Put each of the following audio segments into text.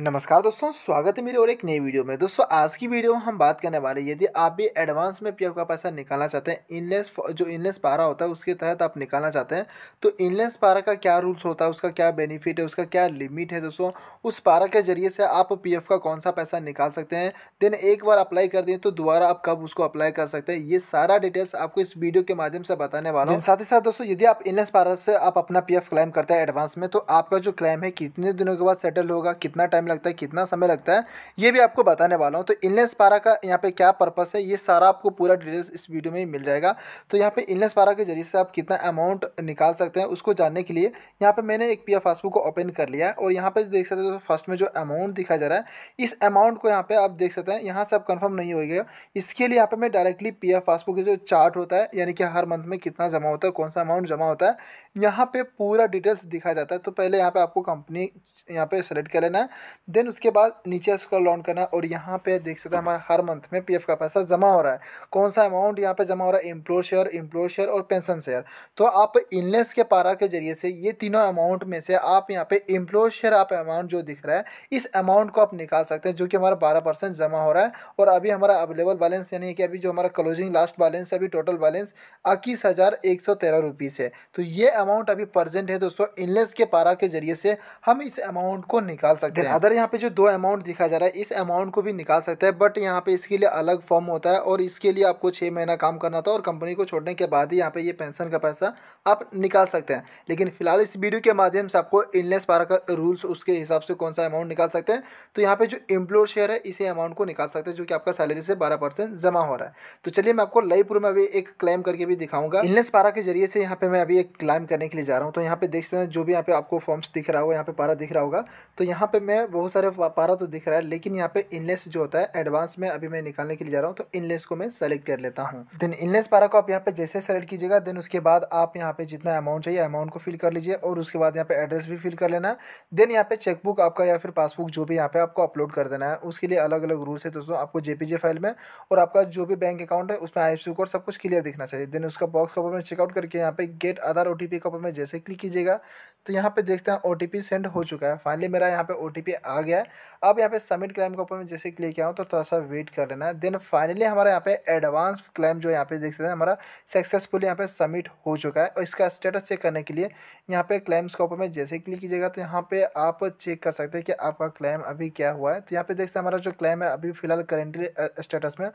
नमस्कार दोस्तों स्वागत है मेरे और एक नई वीडियो में दोस्तों आज की वीडियो में हम बात करने वाले हैं यदि आप भी एडवांस में पीएफ का पैसा निकालना चाहते हैं इनलेस जो इनलेस पारा होता है उसके तहत आप निकालना चाहते हैं तो इनलेस पारा का क्या रूल्स होता है उसका क्या बेनिफिट है उसका क्या लिमिट है दोस्तों उस पारा के जरिए से आप पी का कौन सा पैसा निकाल सकते हैं देन एक बार अप्लाई कर दें तो दोबारा आप कब उसको अप्लाई कर सकते हैं ये सारा डिटेल्स आपको इस वीडियो के माध्यम से बताने वाला हूँ साथ ही साथ दोस्तों यदि आप इनलेस पारा से आप अपना पी क्लेम करते हैं एडवांस में तो आपका जो क्लेम है कितने दिनों के बाद सेटल होगा कितना टाइम टाइम लगता है कितना समय लगता है ये भी आपको बताने वाला हूँ तो इनलेस पारा का यहाँ पे क्या पर्पस है ये सारा आपको पूरा डिटेल्स इस वीडियो में ही मिल जाएगा तो यहाँ पे इनलेस पारा के जरिए से आप कितना अमाउंट निकाल सकते हैं उसको जानने के लिए यहाँ पर मैंने एक पी पासबुक को ओपन कर लिया है और यहाँ पर देख सकते हो फर्स्ट में जो अमाउंट दिखाया जा रहा है इस अमाउंट को यहाँ पर आप देख सकते हैं यहाँ से आप कन्फर्म नहीं हो गया इसके लिए यहाँ पर मैं डायरेक्टली पी पासबुक का जो चार्ट होता है यानी कि हर मंथ में कितना जमा होता है कौन सा अमाउंट जमा होता है यहाँ पर पूरा डिटेल्स दिखाया जाता है तो पहले यहाँ पर आपको कंपनी यहाँ पर सेलेक्ट कर लेना है देन उसके बाद नीचे उसका लोन करना और यहाँ पे देख सकते हैं हमारा हर मंथ में पीएफ का पैसा जमा हो रहा है कौन सा अमाउंट यहाँ पे जमा हो रहा है एम्प्लॉय शेयर एम्प्लॉय शेयर और पेंशन शेयर तो आप इनलेस के पारा के जरिए से ये तीनों अमाउंट में से आप यहाँ पे एम्प्लॉय शेयर आप अमाउंट जो दिख रहा है इस अमाउंट को आप निकाल सकते हैं जो कि हमारा बारह परसेंट जमा हो रहा है और अभी हमारा अवेलेबल बैलेंस यानी कि अभी जो हमारा क्लोजिंग लास्ट बैलेंस है अभी टोटल बैलेंस इक्कीस हज़ार एक सौ तेरह रुपीज़ है तो ये अमाउंट अभी प्रजेंट है दोस्तों इनलेस के पारा के जरिए से हम इस अमाउंट को निकाल सकते हैं अदर यहाँ पे जो दो अमाउंट दिखा जा रहा है इस अमाउंट को भी निकाल सकते हैं बट यहाँ पे इसके लिए अलग फॉर्म होता है और इसके लिए आपको छः महीना काम करना था और कंपनी को छोड़ने के बाद ही यहाँ पे ये पेंशन का पैसा आप निकाल सकते हैं लेकिन फिलहाल इस वीडियो के माध्यम से आपको इनलेस पारा का रूल्स उसके हिसाब से कौन सा अमाउंट निकाल सकते हैं तो यहाँ पर जो इम्प्लोर शेयर है इसी अमाउंट को निकाल सकते हैं जो कि आपका सैलरी से बारह जमा हो रहा है तो चलिए मैं आपको लईपुर में अभी एक क्लेम करके भी दिखाऊंगा इनलेस पारा के जरिए से यहाँ पे मैं अभी एक क्लेम करने के लिए जा रहा हूँ तो यहाँ पे देख सकते हैं जो भी यहाँ पे आपको फॉर्म्स दिख रहा होगा यहाँ पे पारा दिख रहा होगा तो यहाँ पर मैं बहुत सारे पारा तो दिख रहा है लेकिन यहाँ पे इनलेस जो होता है एडवांस में अभी मैं निकालने के लिए जा रहा हूँ तो इनलेस को मैं सेलेक्ट कर लेता हूँ देन इनलेस पारा को आप यहाँ पे जैसे सेलेक्ट कीजिएगा देन उसके बाद आप यहाँ पे जितना अमाउंट चाहिए अमाउंट को फिल कर लीजिए और उसके बाद यहाँ पे एड्रेस भी फिल कर लेना देन यहाँ पे चेकबुक आपका या फिर पासबुक जो भी यहाँ पे आपको अपलोड कर देना है उसके लिए अलग अलग रूल्स है दोस्तों आपको जेपीजे फाइल में और आपका जो भी बैंक अकाउंट है उसमें आई कोड सब कुछ क्लियर दिखना चाहिए देन उसका बॉक्स के ऊपर में चेकआउट करके यहाँ पे get Aadhaar O T P जैसे क्लिक कीजिएगा तो यहाँ पे देखते हैं ओ सेंड हो चुका है फाइनली मेरा यहाँ पे ओ आ गया है अब यहाँ पे सबमिट क्लेम के ऊपर मैं जैसे क्लिक किया हूँ तो थोड़ा सा वेट कर लेना है देन फाइनली हमारा यहाँ पे एडवांस क्लेम जो यहाँ पे देख सकते हैं हमारा सक्सेसफुल यहाँ पे सबमिट हो चुका है और इसका स्टेटस चेक करने के लिए यहाँ पे क्लेम्स के ऊपर में जैसे क्लिक कीजिएगा तो यहाँ पे आप चेक कर सकते हैं कि आपका क्लेम अभी क्या हुआ है तो यहाँ पे देख सकते हैं हमारा जो क्लेम है अभी फिलहाल करेंटली स्टेटस में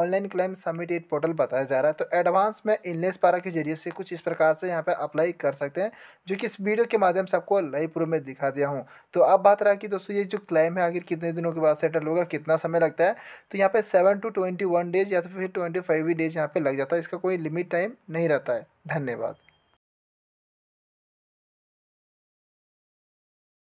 online claim submit at portal बताया जा रहा है तो एडवांस में इनलेस पारा के जरिए से कुछ इस प्रकार से यहाँ पे अप्लाई कर सकते हैं जो कि इस वीडियो के माध्यम से आपको लाइव प्रूफ में दिखा दिया हूँ तो अब बात रहा कि दोस्तों ये जो क्लेम है आखिर कितने दिनों के बाद सेटल होगा कितना समय लगता है तो यहाँ पे seven to twenty one days या तो फिर ट्वेंटी फाइव डेज यहाँ पे लग जाता है इसका कोई लिमिट टाइम नहीं रहता है धन्यवाद